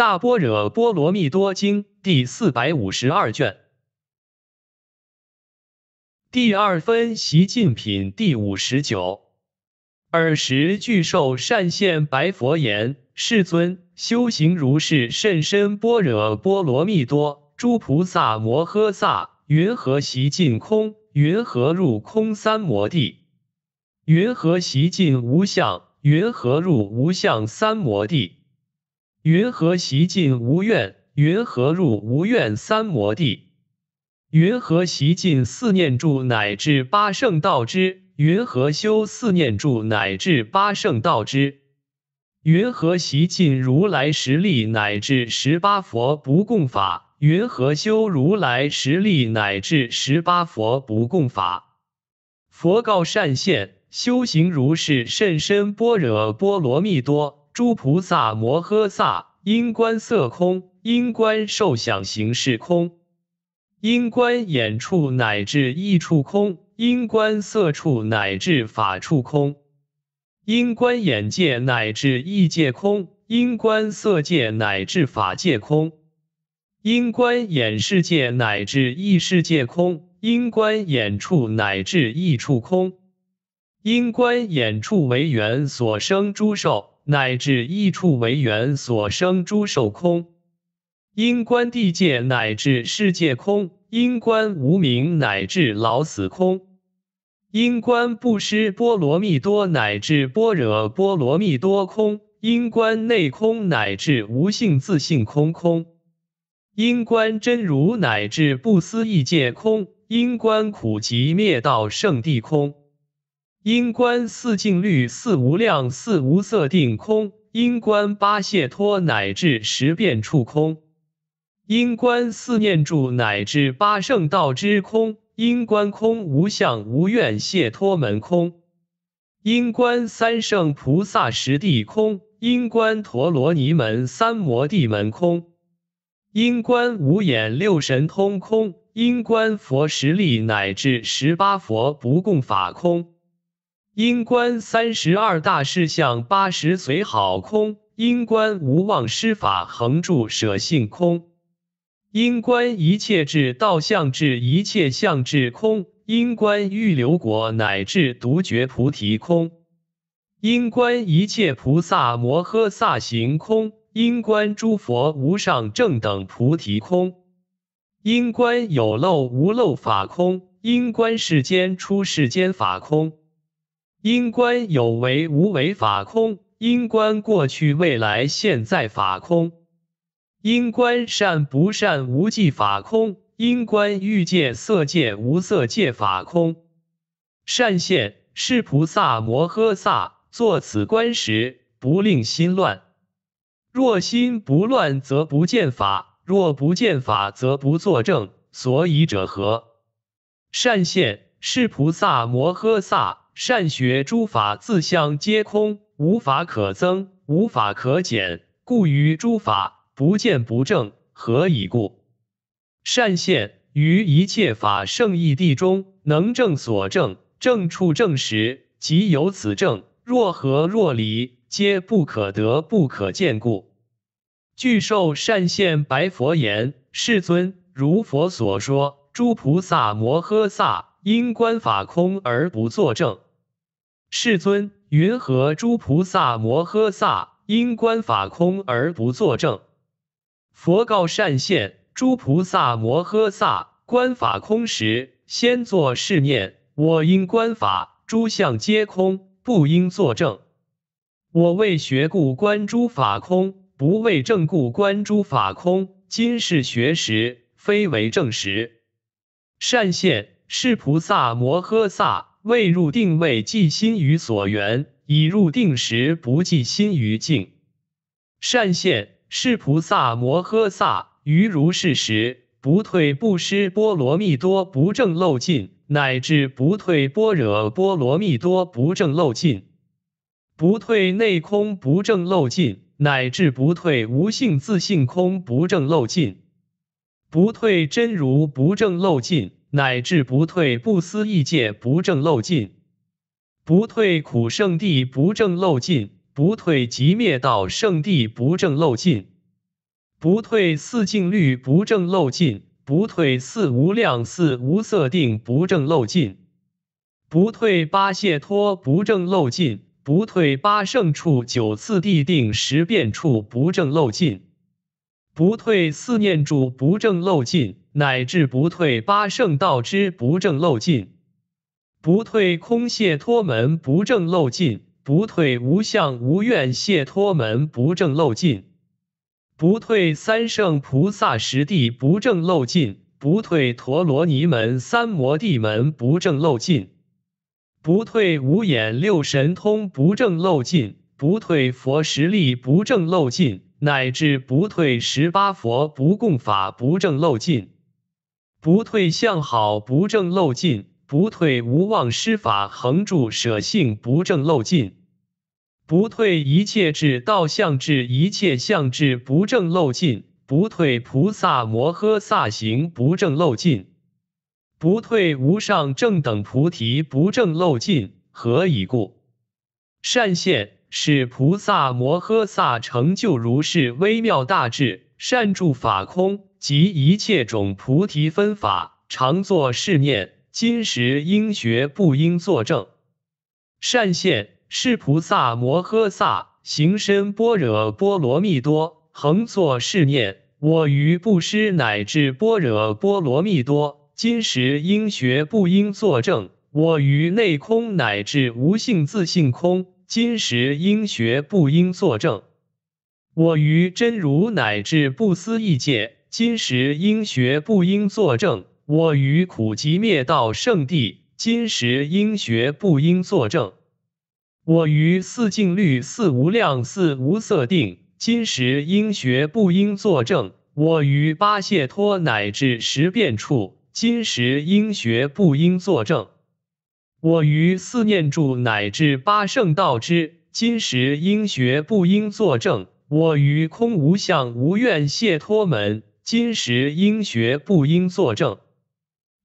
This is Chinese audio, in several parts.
《大般若波罗蜜多经》第四百五十二卷，第二分，习近品第五十九。尔时，巨兽善现白佛言：“世尊，修行如是甚深般若波罗蜜多，诸菩萨摩诃萨，云何习尽空？云何入空三摩地？云何习尽无相？云何入无相三摩地？”云何习尽无愿？云何入无愿三摩地？云何习尽四念住乃至八圣道之？云何修四念住乃至八圣道之？云何习尽如来实力乃至十八佛不共法？云何修如来实力乃至十八佛不共法？佛告善现：修行如是甚深般若波罗蜜多。诸菩萨摩诃萨，因观色空，因观受想行识空，因观眼处乃至意处空，因观色处乃至法处空，因观眼界乃至意界空，因观色界乃至法界空，因观眼世界乃至意世界空，因观眼处乃至意处空，因观眼处为缘所生诸受。乃至一处为缘所生诸受空，因观地界乃至世界空，因观无明乃至老死空，因观布施波罗蜜多乃至般若波罗蜜多空，因观内空乃至无性自性空空，因观真如乃至不思议界空，因观苦集灭道圣地空。因观四净律、四无量、四无色定空；因观八解脱乃至十遍处空；因观四念住乃至八圣道之空；因观空无相、无愿、解脱门空；因观三圣菩萨十地空；因观陀罗尼门、三摩地门空；因观五眼、六神通空；因观佛十力乃至十八佛不共法空。因观三十二大事相，八十随好空；因观无妄施法，恒住舍性空；因观一切智道相智，一切相智空；因观欲留果乃至独觉菩提空；因观一切菩萨摩诃萨行空；因观诸佛无上正等菩提空；因观有漏无漏法空；因观世间出世间法空。因观有为无为法空，因观过去未来现在法空，因观善不善无记法空，因观欲界色界无色界法空。善现是菩萨摩诃萨，作此观时不令心乱。若心不乱，则不见法；若不见法，则不作证。所以者何？善现是菩萨摩诃萨。善学诸法自相皆空，无法可增，无法可减，故于诸法不见不正。何以故？善现于一切法圣义地中，能正所正，正处正时，即有此正。若合若离，皆不可得，不可见故。具受善现白佛言：“世尊，如佛所说，诸菩萨摩诃萨。”因观法空而不作证，世尊云何诸菩萨摩诃萨因观法空而不作证？佛告善现：诸菩萨摩诃萨观法空时，先作是念：我因观法，诸相皆空，不应作证。我为学故观诸法空，不为正故观诸法空。今是学时，非为证时。善现。是菩萨摩诃萨未入定位即心于所缘，已入定时不计心于境。善现，是菩萨摩诃萨于如是时，不退不施波罗蜜多，不正漏尽，乃至不退般若波罗蜜多，不正漏尽，不退内空不正漏尽，乃至不退无性自性空不正漏尽，不退真如不正漏尽。乃至不退不思意界不正漏尽不退苦圣地不正漏尽不退即灭道圣地不正漏尽不退四净律不正漏尽不退四无量四无色定不正漏尽不退八解脱不正漏尽不退八圣处九次地定十遍处不正漏尽不退四念住不正漏尽。乃至不退八圣道之不正漏尽，不退空谢脱门不正漏尽，不退无相无愿谢脱门不正漏尽，不退三圣菩萨十地不正漏尽，不退陀罗尼门三摩地门不正漏尽，不退五眼六神通不正漏尽，不退佛实力不正漏尽，乃至不退十八佛不共法不正漏尽。不退向好，不正漏尽；不退无妄施法，恒住舍性；不正漏尽，不退一切智道相智，一切相智不正漏尽；不退菩萨摩诃萨行不正漏尽，不退无上正等菩提不正漏尽。何以故？善现，是菩萨摩诃萨成就如是微妙大智，善住法空。及一切种菩提分法，常作是念：今时应学，不应作证。善现是菩萨摩诃萨行深般若波罗蜜多，恒作是念：我于布施乃至般若波罗蜜多，今时应学，不应作证；我于内空乃至无性自性空，今时应学，不应作证；我于真如乃至不思议界。今时应学，不应作证。我于苦集灭道圣地，今时应学，不应作证。我于四净律、四无量、四无色定，今时应学，不应作证。我于八解脱乃至十遍处，今时应学，不应作证。我于四念住乃至八圣道之。今时应学，不应作证。我于空无相无愿解脱门。今时应学，不应作证。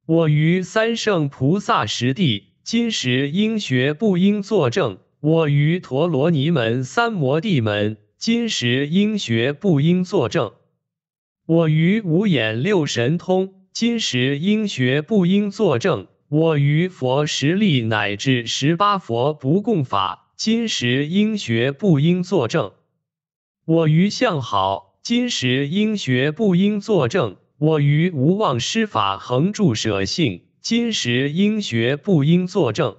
我于三圣菩萨实地，今时应学，不应作证。我于陀罗尼门、三摩地门，今时应学，不应作证。我于五眼六神通，今时应学，不应作证。我于佛十力乃至十八佛不共法，今时应学，不应作证。我于相好。今时应学，不应作证。我于无妄施法，恒住舍性。今时应学，不应作证。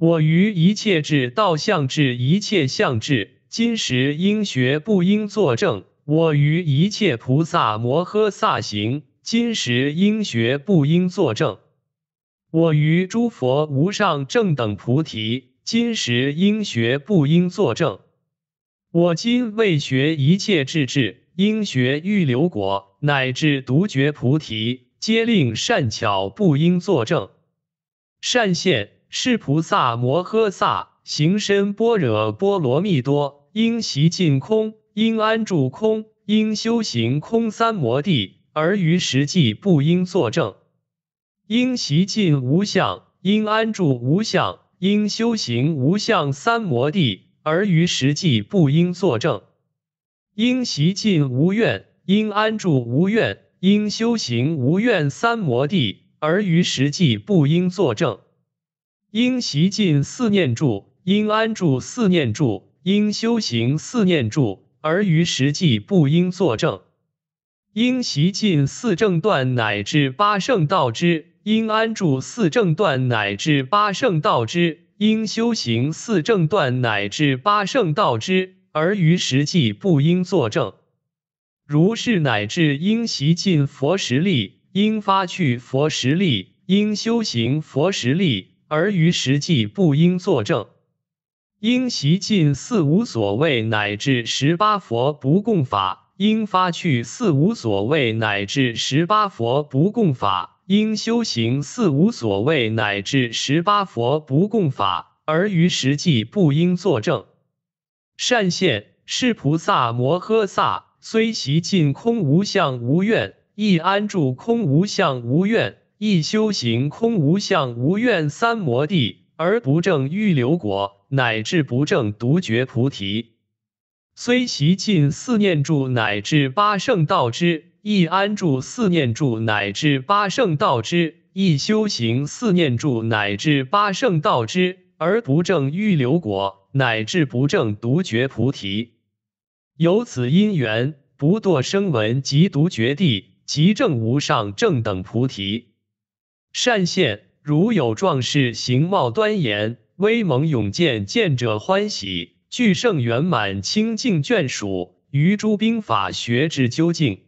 我于一切智道相智，一切相智。今时应学，不应作证。我于一切菩萨摩诃萨行。今时应学，不应作证。我于诸佛无上正等菩提。今时应学，不应作证。我今未学一切智智，应学欲流果，乃至独觉菩提，皆令善巧不应作证。善现是菩萨摩诃萨，行深般若波罗蜜多，应习尽空，应安住空，应修行空三摩地，而于实际不应作证。应习尽无相，应安住无相，应修行无相三摩地。而于实际不应作证，应习尽无愿，应安住无怨，应修行无怨三摩地；而于实际不应作证，应习尽四念住，应安住四念住，应修行四念住；而于实际不应作证，应习尽四正断乃至八圣道之，应安住四正断乃至八圣道之，应修行四正断乃至八圣道之，而于实际不应作证；如是乃至应习尽佛实力，应发去佛实力，应修行佛实力，而于实际不应作证；应习尽四无所谓乃至十八佛不共法，应发去四无所谓乃至十八佛不共法。因修行四无所谓，乃至十八佛不共法，而于实际不应作证。善现，是菩萨摩诃萨虽习尽空无相无愿，亦安住空无相无愿，亦修行空无相无愿三摩地，而不正欲留果，乃至不正独觉菩提。虽习尽四念住，乃至八圣道之。一安住四念住乃至八圣道之，一修行四念住乃至八圣道之，而不正欲留果，乃至不正独觉菩提。由此因缘，不堕声闻及独觉地，即正无上正等菩提。善现，如有壮士形貌端严，威猛勇健，见者欢喜，具胜圆满清净眷属，于诸兵法学之究竟。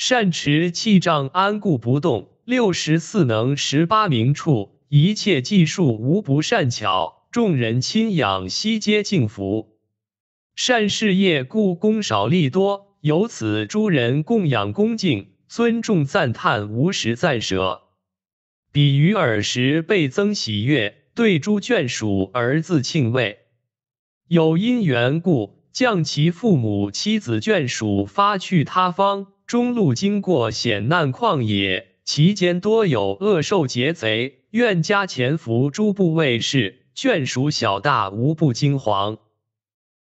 善持器仗，安固不动。六十四能，十八明处，一切计数无不善巧。众人亲仰，悉皆敬服。善事业故，功少利多。由此诸人供养恭敬、尊重赞叹，无时暂舍。比于尔时，倍增喜悦。对诸眷属而自庆慰。有因缘故，将其父母、妻子眷属发去他方。中路经过险难旷野，其间多有恶兽劫贼。愿加潜伏诸部卫士，眷属小大无不惊惶。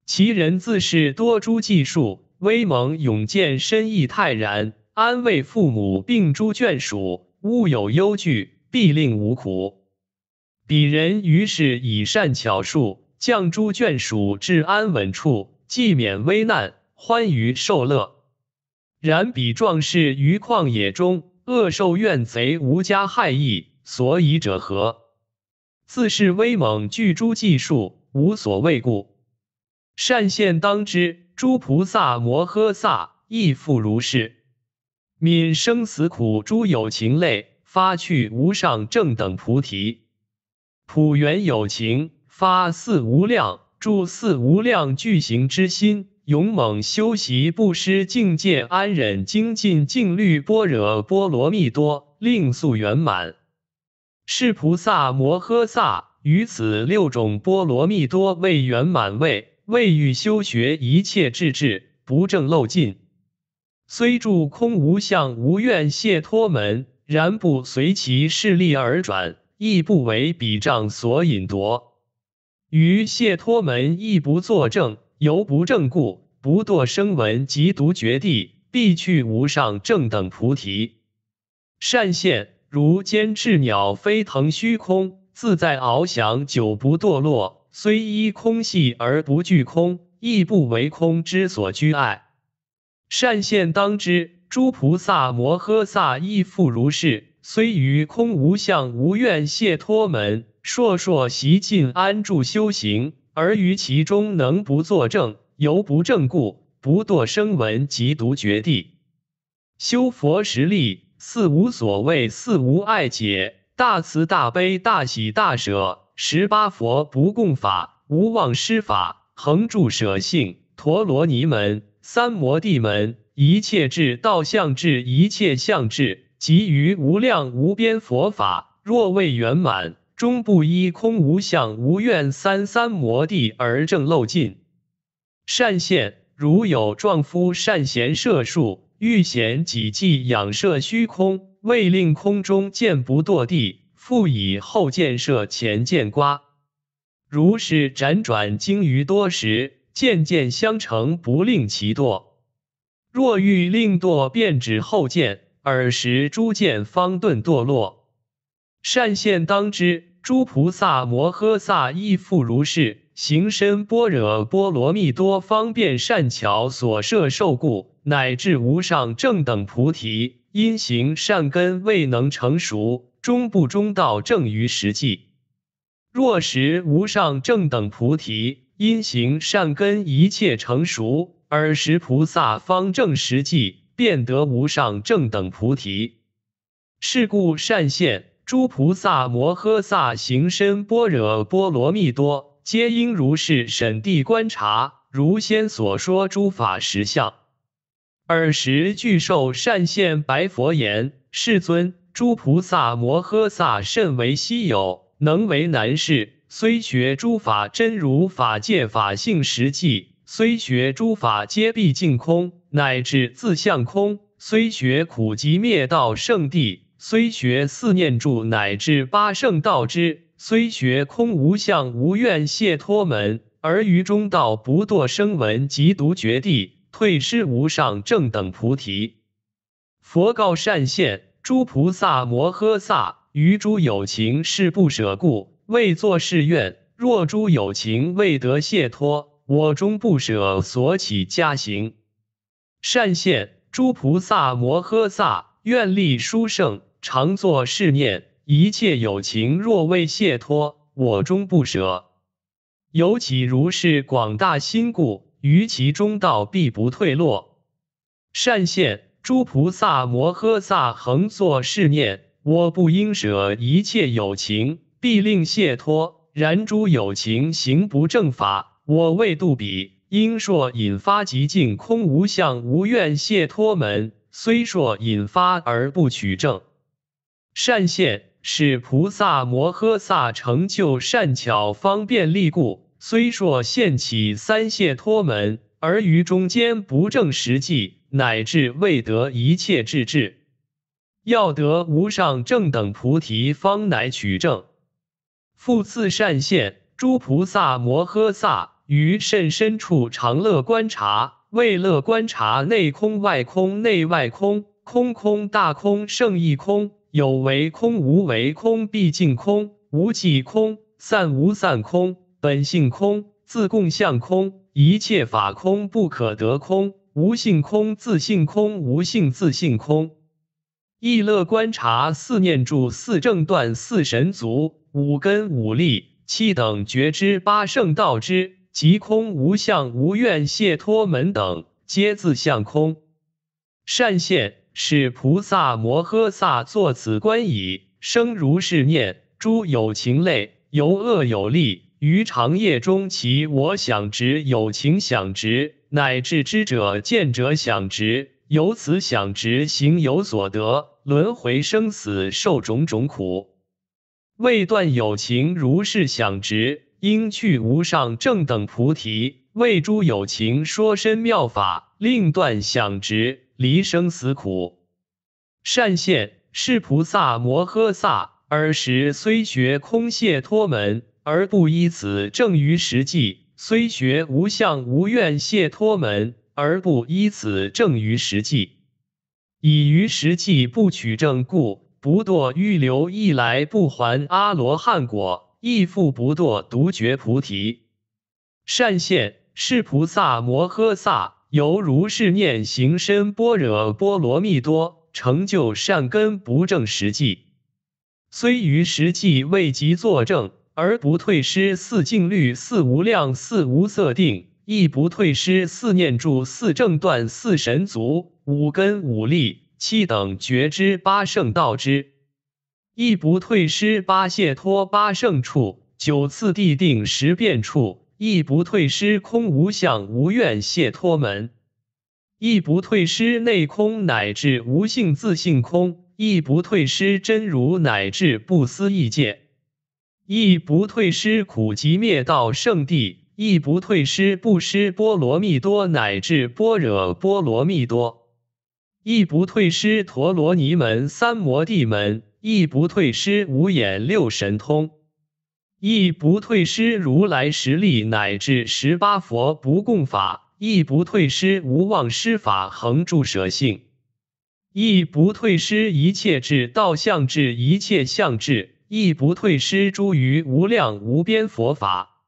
其人自是多诸技术，威猛勇健，身意泰然，安慰父母病诸眷属，勿有忧惧，必令无苦。鄙人于是以善巧术，将诸眷属至安稳处，既免危难，欢愉受乐。然彼壮士于旷野中，恶兽怨贼无加害意，所以者何？自恃威猛，具诸技术，无所畏故。善现当知，诸菩萨摩诃萨亦复如是，悯生死苦，诸有情类，发趣无上正等菩提，普缘有情，发四无量，住四无量具行之心。勇猛修习不失境界安忍精进净律般若波罗蜜多令速圆满是菩萨摩诃萨于此六种波罗蜜多为圆满位未欲修学一切智智不正漏尽虽住空无相无愿谢脱门然不随其势力而转亦不为彼障所引夺于谢脱门亦不作证。由不正故，不堕声闻及独觉地，必去无上正等菩提。善现，如坚翅鸟飞腾虚空，自在翱翔，久不堕落。虽依空系而不惧空，亦不为空之所居爱。善现，当知诸菩萨摩诃萨亦复如是。虽于空无相无愿，解脱门，烁烁习尽安住修行。而于其中能不作证，由不正故，不堕声闻及独觉地。修佛实力，四无所谓，四无爱解，大慈大悲大喜大舍。十八佛不共法，无妄施法，恒住舍性，陀罗尼门，三摩地门，一切智道相智，一切相智，及于无量无边佛法，若未圆满。终不依空无相无愿三三摩地而正漏尽。善现，如有壮夫善贤射术，欲显己计仰射虚空，未令空中箭不堕地，复以后箭射前箭瓜。如是辗转经于多时，渐渐相成，不令其堕。若欲令堕，便指后箭，尔时诸箭方顿堕落。善现当知，诸菩萨摩诃萨亦复如是，行深般若波罗蜜多方便善巧所摄受故，乃至无上正等菩提因行善根未能成熟，终不中道正于实际。若时无上正等菩提因行善根一切成熟，尔时菩萨方正实际，便得无上正等菩提。是故善现。诸菩萨摩诃萨行深般若波罗蜜多，皆因如是审谛观察，如先所说诸法实相。尔时，俱受善现白佛言：“世尊，诸菩萨摩诃萨甚为稀有，能为难事。虽学诸法真如法界法性实际，虽学诸法皆必净空，乃至自相空；虽学苦集灭道圣地。”虽学四念住乃至八圣道之，虽学空无相无愿解脱门，而于中道不堕声闻及独觉地，退失无上正等菩提。佛告善现：诸菩萨摩诃萨于诸有情是不舍故，未作誓愿。若诸有情未得解脱，我终不舍所起加行。善现，诸菩萨摩诃萨愿力殊胜。常作是念：一切有情若未解脱，我终不舍。尤其如是广大心故，于其中道必不退落。善现，诸菩萨摩诃萨恒作是念：我不应舍一切有情，必令解脱。然诸有情行不正法，我未度彼，应说引发极境空无相无愿解脱门。虽说引发而不取证。善现，是菩萨摩诃萨成就善巧方便利故，虽说现起三解脱门，而于中间不正实际，乃至未得一切智智，要得无上正等菩提，方乃取证。复次，善现，诸菩萨摩诃萨于甚深处常乐观察，为乐观察内空、外空、内外空、空空、大空、胜一空。有为空，无为空，毕竟空，无即空，散无散空，本性空，自共相空，一切法空，不可得空，无性空，自性空，无性自性空。意乐观察四念住、四正断、四神足、五根、五力、七等觉知、八圣道之即空无相无愿解脱门等，皆自相空。善现。是菩萨摩诃萨作此观已，生如是念：诸有情类，由恶有利，于长夜中，其我想执，有情想执，乃至知者见者想执，由此想执，行有所得，轮回生死，受种种苦。未断有情如是想执，应去无上正等菩提，为诸有情说身妙法，令断想执。离生死苦，善现是菩萨摩诃萨。尔时虽学空谢脱门，而不依此正于实际；虽学无相无愿谢脱门，而不依此正于实际。以于实际不取证故，不堕欲流，亦来不还阿罗汉果，亦复不堕独觉菩提。善现是菩萨摩诃萨。犹如是念行深般若波罗蜜多，成就善根不正实际，虽于实际未及作证，而不退失四净律、四无量、四无色定，亦不退失四念住、四正断、四神足、五根、五力、七等觉知、八圣道之，亦不退失八解脱、八圣处、九次地定、十遍处。亦不退失空无相无愿谢脱门，亦不退失内空乃至无性自性空，亦不退失真如乃至不思议界，亦不退失苦集灭道圣地，亦不退失布施波罗蜜多乃至般若波罗蜜多，亦不退失陀罗尼门三摩地门，亦不退失五眼六神通。亦不退失如来实力，乃至十八佛不共法；亦不退失无妄施法，恒住舍性；亦不退失一切智、道相智、一切相智；亦不退失诸于无量无边佛法。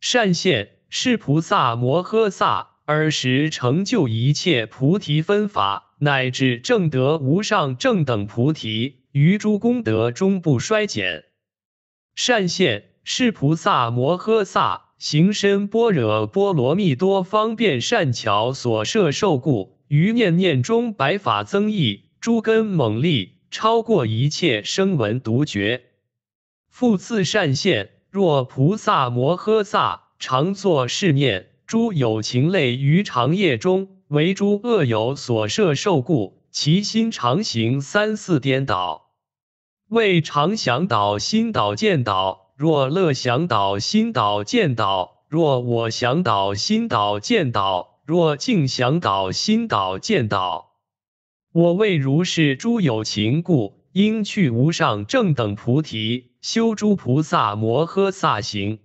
善现，是菩萨摩诃萨尔时成就一切菩提分法，乃至正得无上正等菩提，于诸功德终不衰减。善现是菩萨摩诃萨行深般若波罗蜜多方便善巧所摄受故，于念念中白法增益，诸根猛利，超过一切声闻独觉。复次善现，若菩萨摩诃萨常作是念：诸有情类于长夜中，为诸恶友所摄受故，其心常行三思颠倒。为常想导心导见导，若乐想导心导见导，若我想导心导见导，若静想导心导见导。我为如是诸有情故，应去无上正等菩提，修诸菩萨摩诃萨行，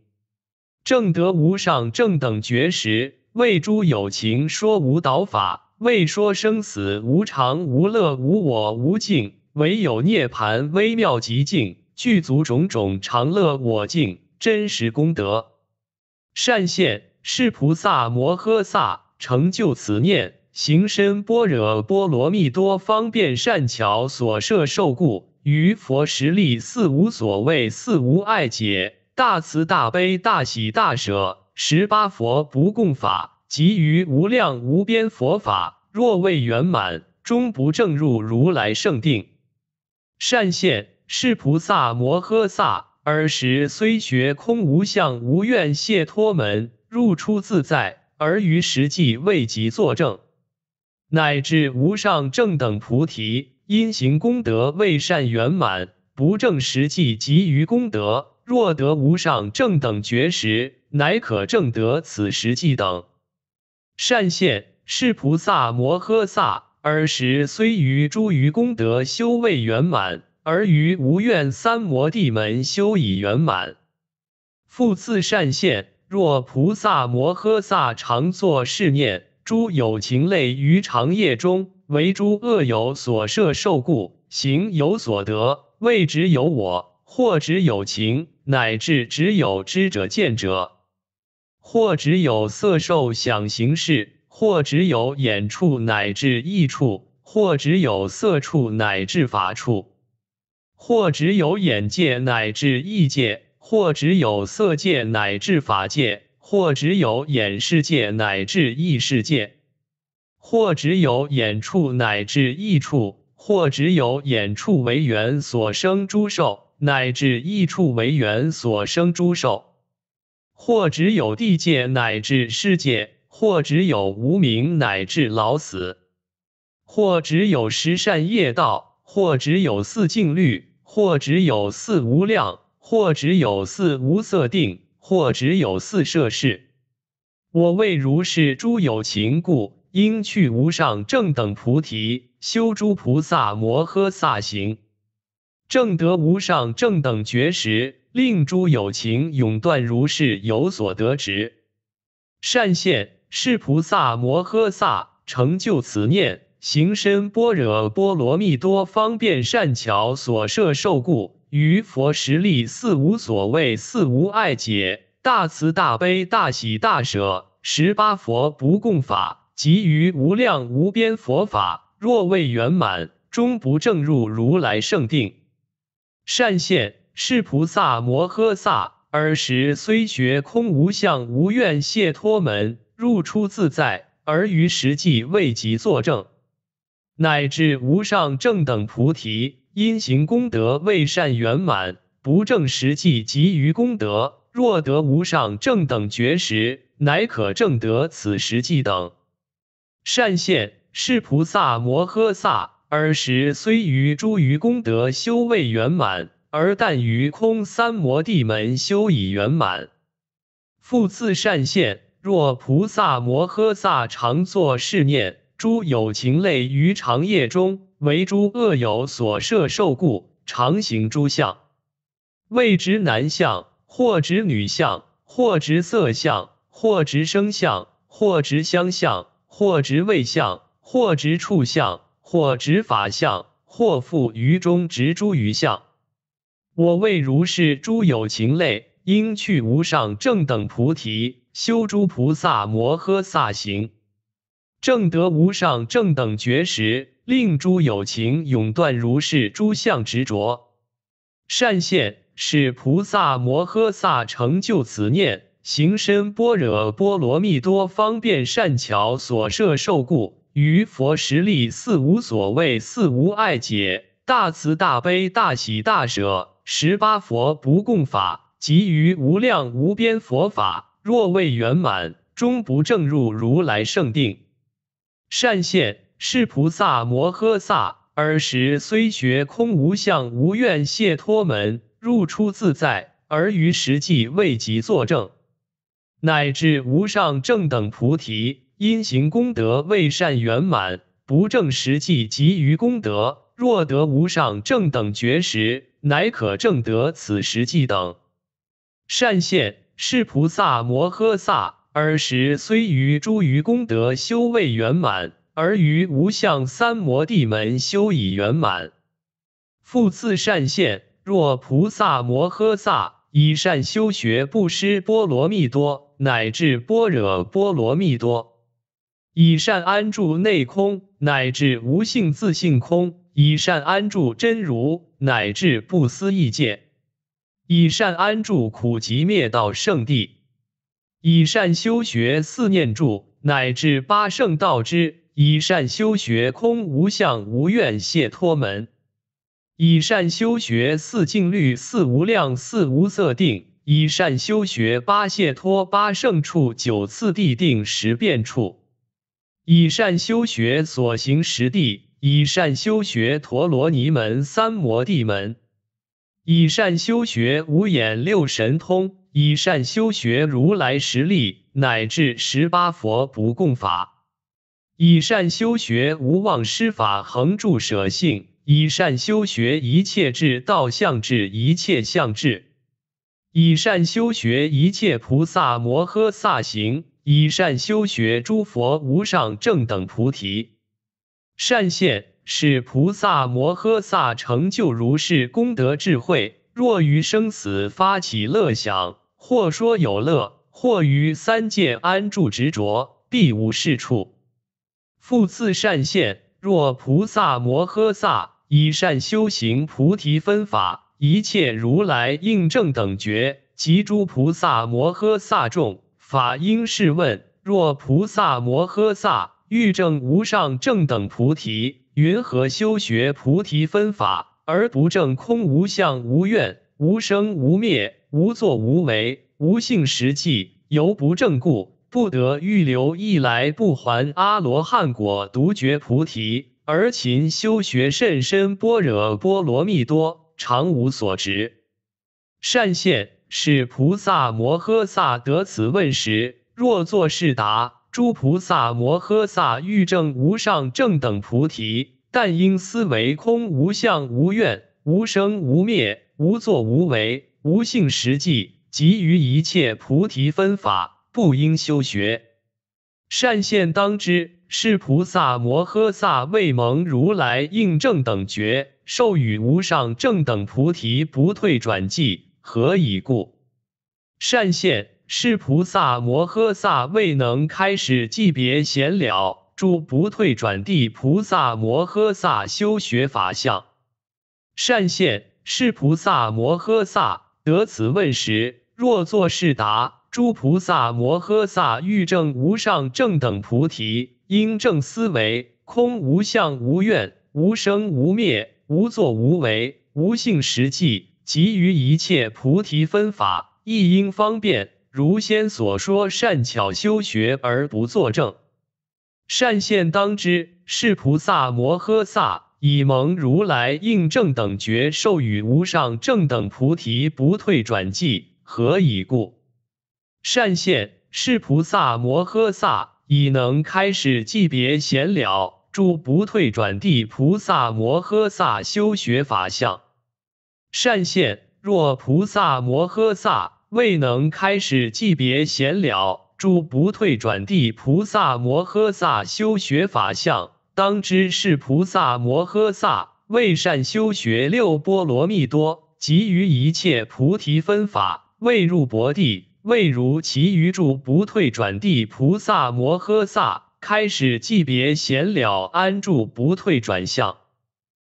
正得无上正等觉时，为诸有情说无导法，为说生死无常、无乐、无我、无净。唯有涅槃微妙极境，具足种种常乐我净真实功德。善现，是菩萨摩诃萨成就此念行深般若波罗蜜多方便善巧所摄受故，于佛实力四无所谓，四无爱解，大慈大悲大喜大舍，十八佛不共法，及于无量无边佛法，若未圆满，终不正入如来圣定。善现是菩萨摩诃萨，尔时虽学空无相无愿解脱门，入出自在，而于实际为己作证，乃至无上正等菩提因行功德未善圆满，不正实际及于功德，若得无上正等觉时，乃可证得此实际等。善现是菩萨摩诃萨。尔时虽于诸于功德修未圆满，而于无怨三摩地门修已圆满。复次善现，若菩萨摩诃萨常作是念：诸有情类于长夜中，唯诸恶有所摄受故，行有所得，未只有我，或只有情，乃至只有知者见者，或只有色受想行识。或只有眼处乃至意处，或只有色处乃至法处，或只有眼界乃至意界，或只有色界乃至法界，或只有眼世界乃至意世界，或只有眼处乃至意处，或只有眼处为缘所生诸受乃至意处为缘所生诸受，或只有地界乃至世界。或只有无名乃至老死；或只有十善业道；或只有四净律；或只有四无量；或只有四无色定；或只有四摄事。我为如是诸有情故，应去无上正等菩提，修诸菩萨摩诃萨行，正得无上正等觉时，令诸有情永断如是有所得执，善现。是菩萨摩诃萨成就此念行深般若波罗蜜多方便善巧所摄受故，于佛实力四无所谓，四无爱解，大慈大悲大喜大舍，十八佛不共法，集于无量无边佛法，若未圆满，终不正入如来圣定。善现，是菩萨摩诃萨尔时虽学空无相无愿解脱门。入出自在，而于实际未及作证，乃至无上正等菩提因行功德未善圆满，不正实际及于功德。若得无上正等觉时，乃可证得此实际等。善现是菩萨摩诃萨，尔时虽于诸于功德修未圆满，而但于空三摩地门修已圆满，复次善现。若菩萨摩诃萨常作是念：诸有情类于长夜中，为诸恶友所摄受故，常行诸相，谓执男相，或执女相，或执色相，或执声相，或执香相，或执味相，或执触相，或执法相，或复于中执诸余相。我为如是诸有情类，应去无上正等菩提。修诸菩萨摩诃萨行，正德无上正等觉时，令诸有情永断如是诸相执着，善现是菩萨摩诃萨成就此念行深般若波罗蜜多方便善巧所摄受故，于佛实力四无所谓四无碍解，大慈大悲大喜大舍，十八佛不共法及于无量无边佛法。若未圆满，终不正入如来圣定。善现，是菩萨摩诃萨，尔时虽学空无相、无愿、解脱门，入出自在，而于实际未及作证。乃至无上正等菩提，因行功德未善圆满，不正实际及于功德。若得无上正等觉时，乃可正得此实际等。善现。是菩萨摩诃萨，尔时虽于诸于功德修未圆满，而于无相三摩地门修已圆满。复次善现，若菩萨摩诃萨以善修学布施波罗蜜多，乃至般若波罗蜜多；以善安住内空，乃至无性自性空；以善安住真如，乃至不思议见。以善安住苦集灭道圣地，以善修学四念住乃至八圣道之，以善修学空无相无愿谢脱门，以善修学四净律四无量四无色定，以善修学八谢脱八圣处九次地定十遍处，以善修学所行十地，以善修学陀罗尼门三摩地门。以善修学五眼六神通，以善修学如来实力乃至十八佛不共法，以善修学无妄施法恒住舍性，以善修学一切智道相智一切相智，以善修学一切菩萨摩诃萨行，以善修学诸佛无上正等菩提，善现。使菩萨摩诃萨成就如是功德智慧。若于生死发起乐想，或说有乐，或于三界安住执着，必无是处。复次善现，若菩萨摩诃萨以善修行菩提分法，一切如来应正等觉及诸菩萨摩诃萨众，法应是问。若菩萨摩诃萨欲证无上正等菩提，云何修学菩提分法而不正？空无相无愿无生无灭无作无为无性实际，犹不正故，不得欲留一来不还阿罗汉果，独觉菩提，而勤修学甚深般若波罗蜜多，常无所执。善现，是菩萨摩诃萨得此问时，若作是答。诸菩萨摩诃萨欲证无上正等菩提，但因思维空无相、无愿、无生、无灭、无作、无为、无性实际，即于一切菩提分法，不应修学。善现当知，是菩萨摩诃萨未蒙如来应正等觉授予无上正等菩提不退转记何以故？善现。是菩萨摩诃萨未能开始即别闲了。诸不退转地菩萨摩诃萨修学法相，善现是菩萨摩诃萨得此问时，若作是答：诸菩萨摩诃萨欲证无上正等菩提，应正思维空无相无愿，无生无灭，无作无为，无性实际，及于一切菩提分法，一应方便。如先所说，善巧修学而不作证。善现当知，是菩萨摩诃萨以蒙如来应正等觉授予无上正等菩提不退转记，何以故？善现，是菩萨摩诃萨以能开始记别闲了诸不退转地菩萨摩诃萨修学法相。善现，若菩萨摩诃萨。未能开始即别闲了，住不退转地菩萨摩诃萨修学法相，当知是菩萨摩诃萨为善修学六波罗蜜多，及于一切菩提分法，未入薄地，未如其余住不退转地菩萨摩诃萨开始即别闲了安住不退转相。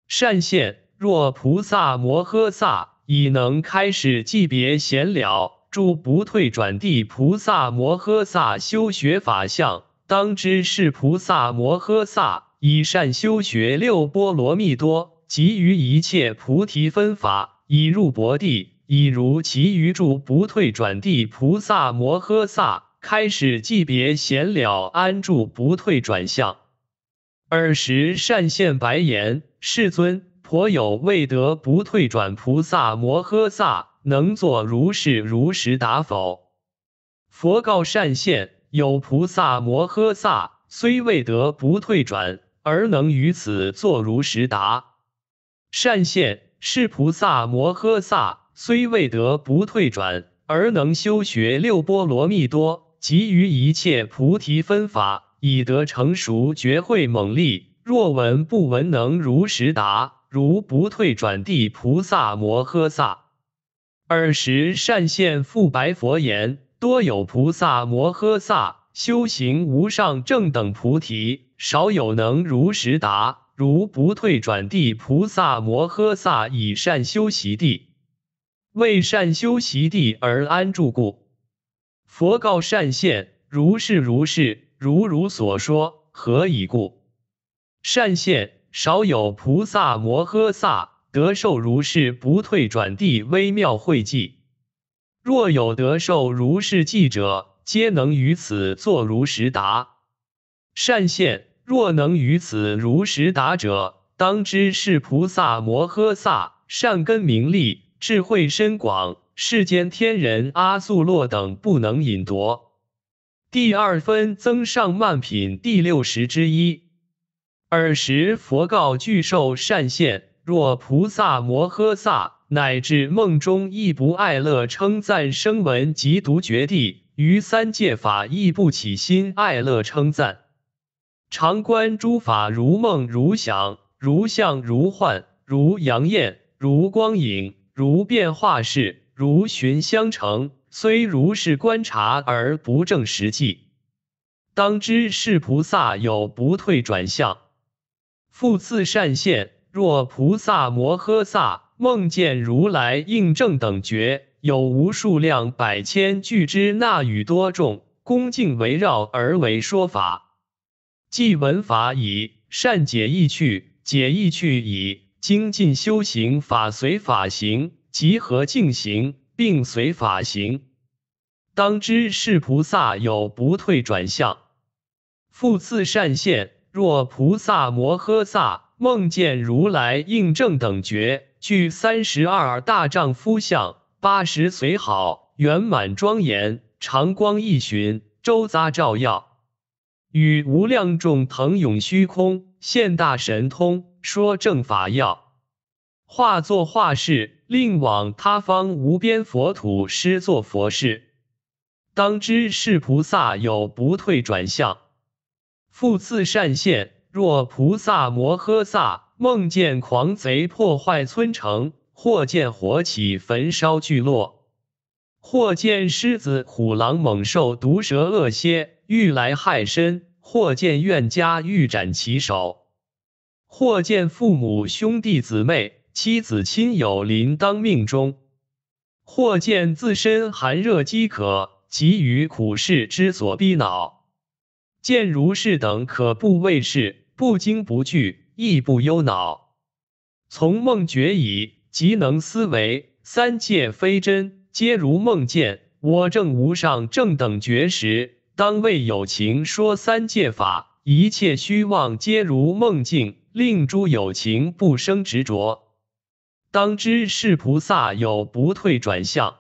善现，若菩萨摩诃萨。已能开始即别闲了，住不退转地菩萨摩诃萨修学法相，当知是菩萨摩诃萨以善修学六波罗蜜多，及于一切菩提分法，已入薄地，已如其余住不退转地菩萨摩诃萨开始即别闲了安住不退转相。尔时善现白言：“世尊。”颇有未得不退转菩萨摩诃萨，能作如是如实答否？佛告善现：有菩萨摩诃萨，虽未得不退转，而能于此作如实答。善现是菩萨摩诃萨，虽未得不退转，而能修学六波罗蜜多，及于一切菩提分法，以得成熟觉慧猛力。若闻不闻，能如实答。如不退转地菩萨摩诃萨，尔时善现复白佛言：多有菩萨摩诃萨修行无上正等菩提，少有能如实达。如不退转地菩萨摩诃萨以善修习地，为善修习地而安住故。佛告善现：如是如是，如如所说，何以故？善现。少有菩萨摩诃萨得受如是不退转地微妙会计，若有得受如是记者，皆能于此作如实答。善现，若能于此如实答者，当知是菩萨摩诃萨善根名利，智慧深广，世间天人阿素洛等不能引夺。第二分增上慢品第六十之一。尔时，佛告具兽善现：若菩萨摩诃萨乃至梦中亦不爱乐称赞声闻及独觉地，于三界法亦不起心爱乐称赞。常观诸法如梦如想，如相如幻，如阳焰，如光影，如变化事，如寻相成。虽如是观察而不正实际。当知是菩萨有不退转向。复次善现，若菩萨摩诃萨梦见如来应正等觉，有无数量百千俱之那与多众恭敬围绕而为说法，既闻法已，善解意趣，解意趣已，精进修行，法随法行，集合净行，并随法行，当知是菩萨有不退转向，复次善现。若菩萨摩诃萨梦见如来应正等觉具三十二大丈夫相八十随好圆满庄严常光一巡，周匝照耀，与无量众腾涌虚空现大神通说正法要化作化事，令往他方无边佛土施作佛事，当知是菩萨有不退转向。复次善现，若菩萨摩诃萨梦见狂贼破坏村城，或见火起焚烧聚落，或见狮子、虎狼、猛兽、毒蛇、恶蝎欲来害身，或见怨家欲斩其首，或见父母、兄弟、姊妹、妻子、亲友临当命中，或见自身寒热饥渴，及于苦事之所逼恼。见如是等，可不畏事，不惊不惧，亦不忧恼。从梦觉已，即能思维三界非真，皆如梦见。我正无上正等觉时，当为有情说三界法，一切虚妄皆如梦境，令诸有情不生执着。当知是菩萨有不退转向，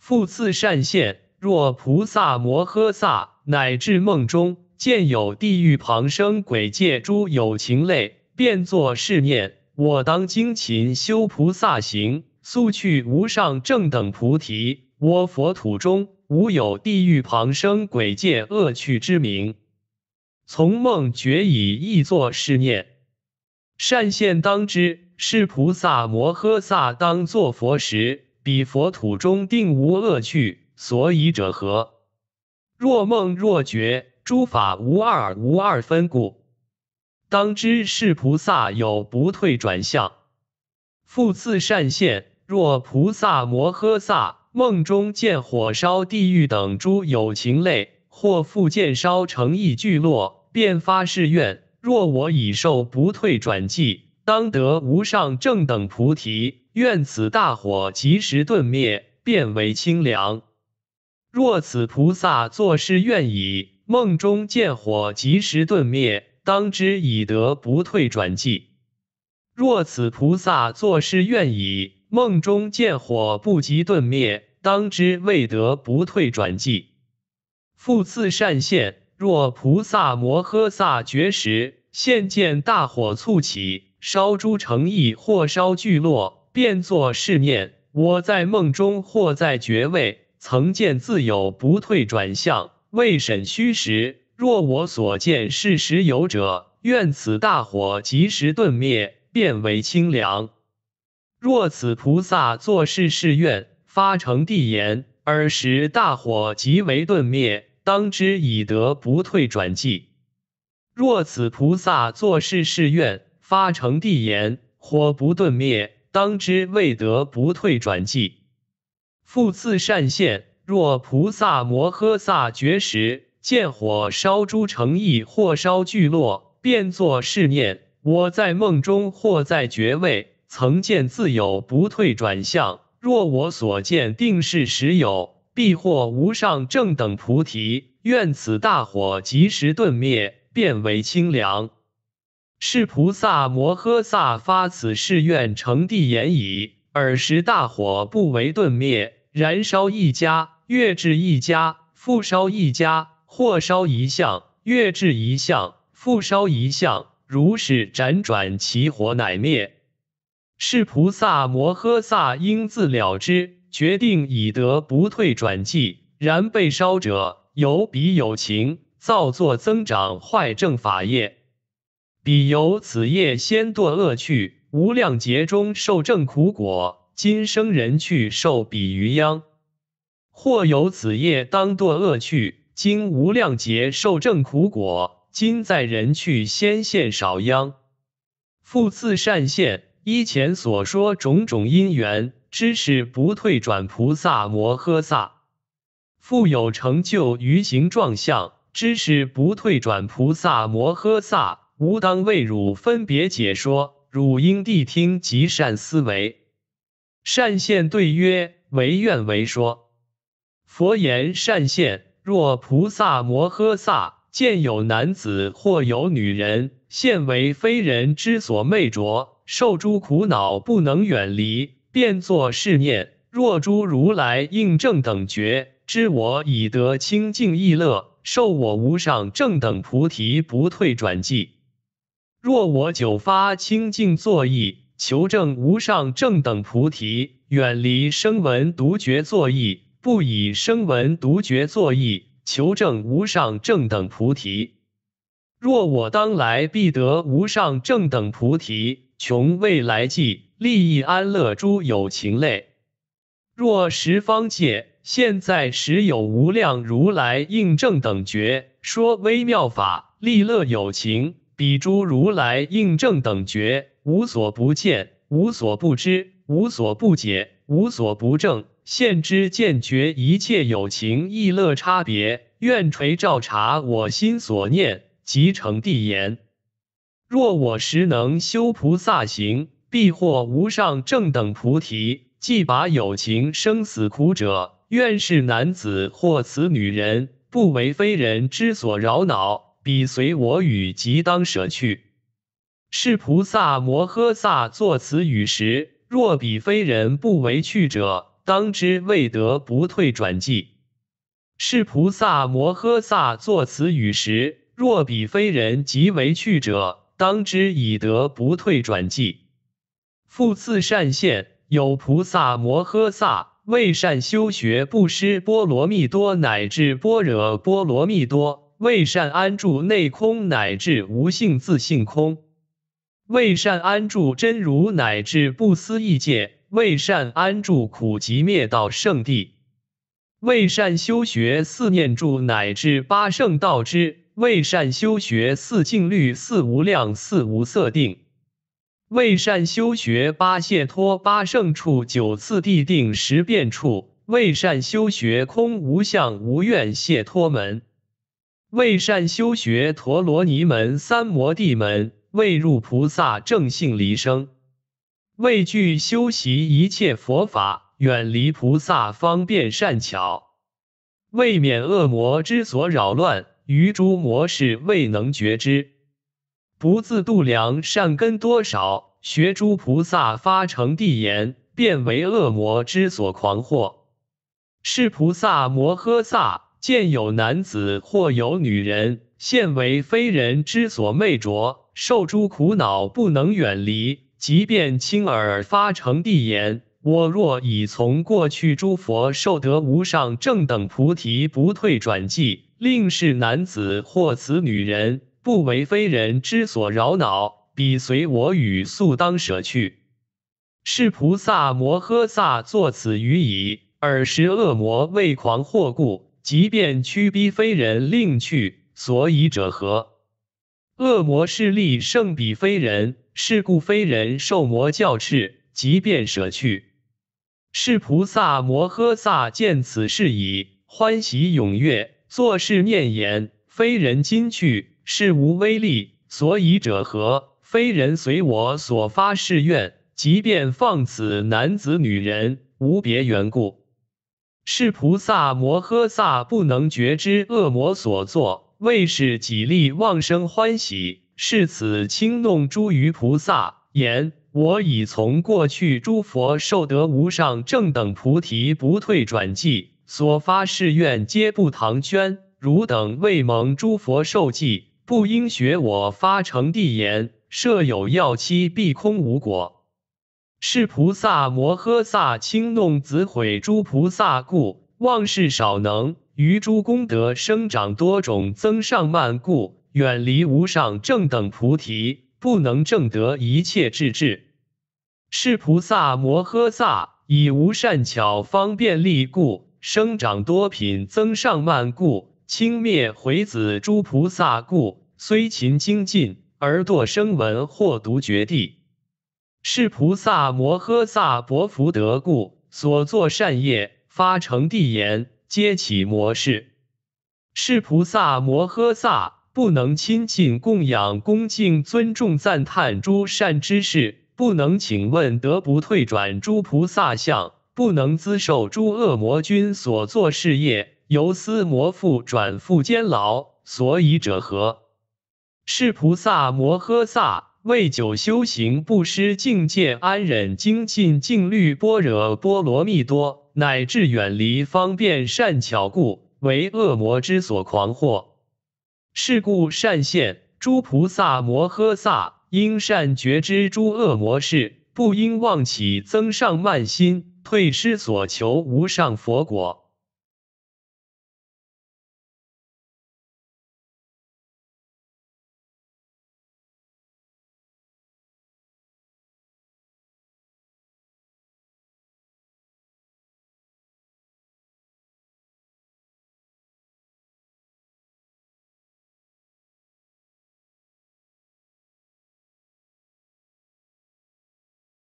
复次善现，若菩萨摩诃萨。乃至梦中见有地狱旁生鬼界诸有情类，变作是念：我当精勤修菩萨行，速去无上正等菩提。我佛土中无有地狱旁生鬼界恶趣之名。从梦觉已，亦作是念：善现当知，是菩萨摩诃萨当作佛时，彼佛土中定无恶趣。所以者何？若梦若觉，诸法无二，无二分故，当知是菩萨有不退转向，复次善现，若菩萨摩诃萨梦中见火烧地狱等诸有情类，或复见烧成一聚落，便发誓愿：若我已受不退转记，当得无上正等菩提，愿此大火即时顿灭，变为清凉。若此菩萨作是愿已，梦中见火及时顿灭，当知已得不退转记；若此菩萨作是愿已，梦中见火不及顿灭，当知未得不退转记。复次善现，若菩萨摩诃萨觉时，现见大火促起，烧诸城邑或烧聚落，变作是念：我在梦中，或在觉位。曾见自有不退转向，未审虚实。若我所见是实有者，愿此大火即时顿灭，变为清凉。若此菩萨作是誓愿，发成地言，尔时大火即为顿灭。当知以得不退转迹。若此菩萨作是誓愿，发成地言，火不顿灭，当知未得不退转迹。复次善现，若菩萨摩诃萨觉时，见火烧诸城邑或烧聚落，便作是念：我在梦中或在觉位，曾见自有不退转向。若我所见，定是实有，必获无上正等菩提。愿此大火即时顿灭，变为清凉。是菩萨摩诃萨发此誓愿，成地言已，尔时大火不为顿灭。燃烧一家，越至一家；复烧一家，或烧一项，越至一项，复烧一项。如是辗转，其火乃灭。是菩萨摩诃萨应自了之，决定以德不退转计。然被烧者，有彼有情造作增长坏正法业，彼由此业先堕恶趣，无量劫中受正苦果。今生人去受比余殃，或有子业当堕恶趣，经无量劫受正苦果。今在人去先现少殃。复次善现，依前所说种种因缘，知是不退转菩萨摩诃萨，复有成就余行状相，知是不退转菩萨摩诃萨。吾当为汝分别解说，汝应谛听，极善思维。善现对曰：“唯愿为说。”佛言：“善现，若菩萨摩诃萨见有男子或有女人，现为非人之所魅着，受诸苦恼，不能远离，便作是念：若诸如来应正等觉，知我已得清净意乐，受我无上正等菩提不退转记；若我久发清净作意。”求证无上正等菩提，远离声闻独觉作意，不以声闻独觉作意。求证无上正等菩提。若我当来必得无上正等菩提，穷未来际，利益安乐诸有情类。若十方界现在时有无量如来应正等觉，说微妙法，利乐有情，彼诸如来应正等觉。无所不见，无所不知，无所不解，无所不正。现知见觉一切有情亦乐差别，愿垂照察我心所念，即成地言。若我时能修菩萨行，必获无上正等菩提。既把有情生死苦者，愿是男子或此女人，不为非人之所扰恼，彼随我语即当舍去。是菩萨摩诃萨作此语时，若彼非人不为去者，当知未得不退转迹；是菩萨摩诃萨作此语时，若彼非人即为去者，当知已得不退转迹。复次善现，有菩萨摩诃萨为善修学不施波罗蜜多，乃至般若波罗蜜多；为善安住内空，乃至无性自性空。为善安住真如，乃至不思议界；为善安住苦集灭道圣地；为善修学四念住，乃至八圣道之；为善修学四静虑、四无量、四无色定；为善修学八解脱、八圣处、九次地定、十遍处；为善修学空、无相、无愿解脱门；为善修学陀罗尼门、三摩地门。未入菩萨正性离生，未具修习一切佛法，远离菩萨方便善巧，未免恶魔之所扰乱，于诸魔事未能觉知，不自度量善根多少，学诸菩萨发成地言，便为恶魔之所狂惑。是菩萨摩诃萨见有男子或有女人，现为非人之所魅着。受诸苦恼不能远离，即便亲耳发成地言：我若已从过去诸佛受得无上正等菩提不退转记，令是男子或此女人不为非人之所扰恼，彼随我语速当舍去。是菩萨摩诃萨作此语已，尔时恶魔为狂惑故，即便驱逼非人令去。所以者何？恶魔势力胜彼非人，是故非人受魔教斥，即便舍去。是菩萨摩诃萨见此事已，欢喜踊跃，作是念言：非人今去，是无威力。所以者何？非人随我所发誓愿，即便放此男子女人，无别缘故。是菩萨摩诃萨不能觉知恶魔所作。为使几力妄生欢喜，是此轻弄诸于菩萨言：我已从过去诸佛受得无上正等菩提不退转记，所发誓愿皆不唐捐。汝等未蒙诸佛受记，不应学我发成地言，设有要期，必空无果。是菩萨摩诃萨轻弄子毁诸菩萨故，妄事少能。于诸功德生长多种增上慢故，远离无上正等菩提，不能证得一切智智。是菩萨摩诃萨以无善巧方便利故，生长多品增上慢故，轻蔑回子诸菩萨故，虽勤精进而堕声闻或独觉地。是菩萨摩诃萨薄福得故，所作善业发成地言。皆起魔事，是菩萨摩诃萨不能亲近供养恭敬尊重赞叹诸善之识，不能请问得不退转诸菩萨相，不能资受诸恶魔君所作事业，由思魔父转赴监牢。所以者何？是菩萨摩诃萨。为久修行，不失境界安忍精进净律般若波罗蜜多，乃至远离方便善巧故，为恶魔之所狂惑。是故善现，诸菩萨摩诃萨应善觉知诸恶魔事，不应妄起增上慢心，退失所求无上佛果。